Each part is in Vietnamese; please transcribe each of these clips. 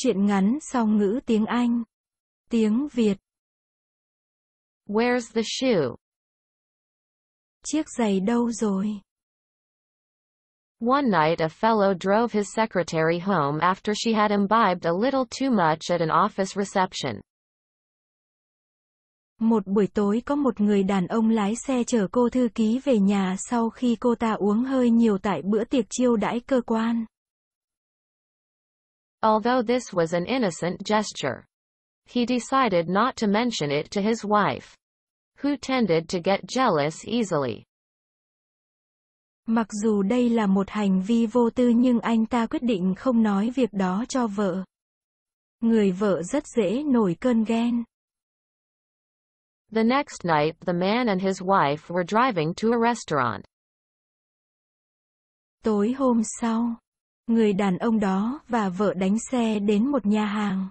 Chuyện ngắn song ngữ tiếng Anh. Tiếng Việt. Where's the shoe? Chiếc giày đâu rồi? One night a fellow drove his secretary home after she had imbibed a little too much at an office reception. Một buổi tối có một người đàn ông lái xe chở cô thư ký về nhà sau khi cô ta uống hơi nhiều tại bữa tiệc chiêu đãi cơ quan. Although this was an innocent gesture, he decided not to mention it to his wife, who tended to get jealous easily. Mặc dù đây là một hành vi vô tư nhưng anh ta quyết định không nói việc đó cho vợ. Người vợ rất dễ nổi cơn ghen. The next night, the man and his wife were driving to a restaurant. Tối hôm sau, Người đàn ông đó và vợ đánh xe đến một nhà hàng.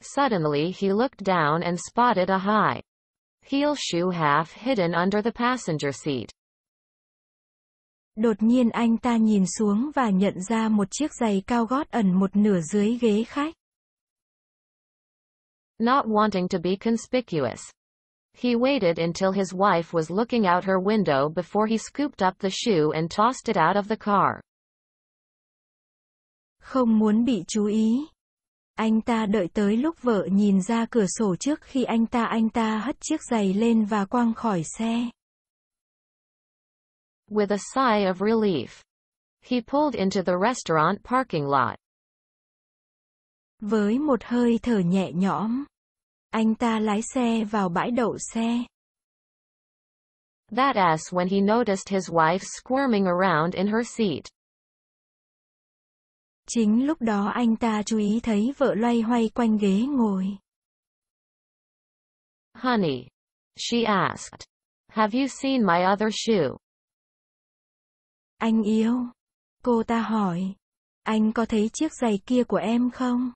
Suddenly he looked down and spotted a high heel shoe half hidden under the passenger seat. Đột nhiên anh ta nhìn xuống và nhận ra một chiếc giày cao gót ẩn một nửa dưới ghế khách. Not wanting to be conspicuous. He waited until his wife was looking out her window before he scooped up the shoe and tossed it out of the car. Không muốn bị chú ý. Anh ta đợi tới lúc vợ nhìn ra cửa sổ trước khi anh ta anh ta hất chiếc giày lên và quăng khỏi xe. With a sigh of relief, he pulled into the restaurant parking lot. Với một hơi thở nhẹ nhõm. Anh ta lái xe vào bãi đậu xe. That ass when he noticed his wife squirming around in her seat. Chính lúc đó anh ta chú ý thấy vợ loay hoay quanh ghế ngồi. Honey, she asked, have you seen my other shoe? Anh yêu, cô ta hỏi, anh có thấy chiếc giày kia của em không?